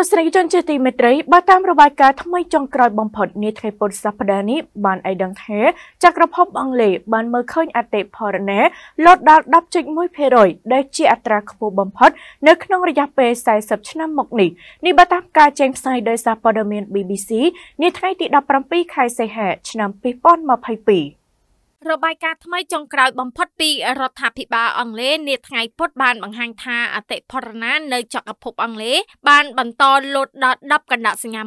ទស្សនិកជនជាទីមេត្រីបើតាមរបាយការណ៍ថ្មីចុងក្រោយបំផុតនាថ្ងៃពុធសប្តាហ៍នេះបានឲ្យដឹងថាចក្រភព អង់គ្លេសបានមើលឃើញអតិផរណាលដដល់10.1%ដែលជាអត្រាខ្ពស់បំផុតនៅក្នុងរយៈពេល40ឆ្នាំមកនេះនេះបើតាមការចេញផ្សាយដោយសារព័ត៌មាន BBC នាថ្ងៃទី17ខែសីហា ឆ្នាំ2022របាយការណ៍ថ្មីចុងក្រោយបំផុតពីរដ្ឋាភិបាលអង់គ្លេសនាថ្ងៃពុធបានបង្ហាញថាអតិផរណានៅចក្រភពអង់គ្លេសបានបន្តលូតដល់10កណ្ដាសញ្ញា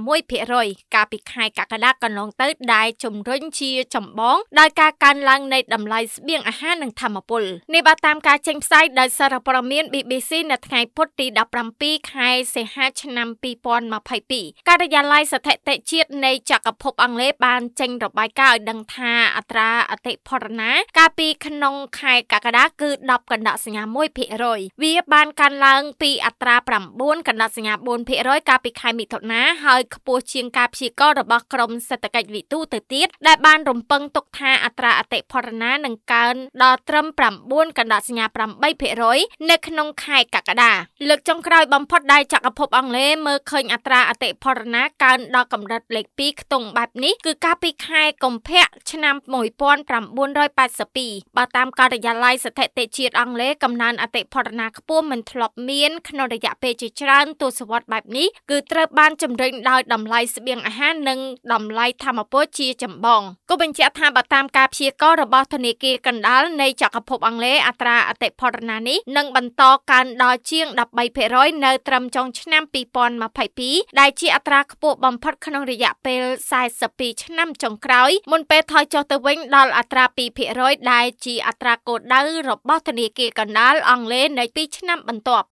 1%កាលពីខែកក្កដាកន្លងទៅដែលជំរុញជាចម្បងដោយការកើនឡើងនៃតម្លៃស្បៀងអាហារនិងធម្មពលនេះបើតាមការចេញផ្សាយដោយសារព័ត៌មាន BBC នៅថ្ងៃពុធទី17ខែសីហាឆ្នាំ2022ការិយាល័យស្ថិតិជាតិនៃចក្រភពអង់គ្លេសបានចេញរបាយការណ៍ឲ្យដឹងថាអត្រាអតិផរណាកាលពីក្នុងខែកក្កដាគឺ10កណ្ដាសញ្ញា1%វាបានកើនឡើងពីអត្រា9កណ្ដាសញ្ញា4%កាលពីខែមិថុនាហើយខ្ពស់ជាងការព្យាករណ៍របស់ក្រមសេដ្ឋកិច្ចវិទូទៅទៀតដែលបានរំពឹងទុកថាអត្រាអតិផរណានឹងកើនដល់ត្រឹម9កណ្ដាសញ្ញា8%នៅក្នុងខែកក្កដាលើកចុងក្រោយបំផុតដែលចក្រភព អង់គ្លេសមើលឃើញ អត្រាអតិផរណាកើនដល់កម្រិតលេខ2ខ្ទង់បែបនេះគឺកាលពីខែកុម្ភៈឆ្នាំ1900 1982បើតាមការិយាល័យស្ថិតិជាតិអង់គ្លេសកំណើនអតិផរណាខ្ពស់មិនធ្លាប់មានក្នុងរយៈពេលជាច្រើនទសវត្សរ៍បែបនេះគឺត្រូវបានជំរុញដោយតម្លៃស្បៀងអាហារនិងតម្លៃធម្មពលជាចម្បងក៏បញ្ជាក់ថាបើតាមការព្យាករណ៍របស់ធនាគារកណ្ដាលនៃចក្រភពអង់គ្លេសអត្រាអតិផរណានេះនឹងបន្តកើនដល់ជាង13%នៅត្រឹមចុងឆ្នាំ2022ដែលជាអត្រាខ្ពស់បំផុតក្នុងរយៈពេល42ឆ្នាំចុងក្រោយ មុនពេលថយចុះទៅវិញដល់អត្រារា2%ដែលជាអត្រាគោលដៅរបស់ធនាគារកណ្ដាលអង់គ្លេសនៅ2ឆ្នាំបន្ទាប់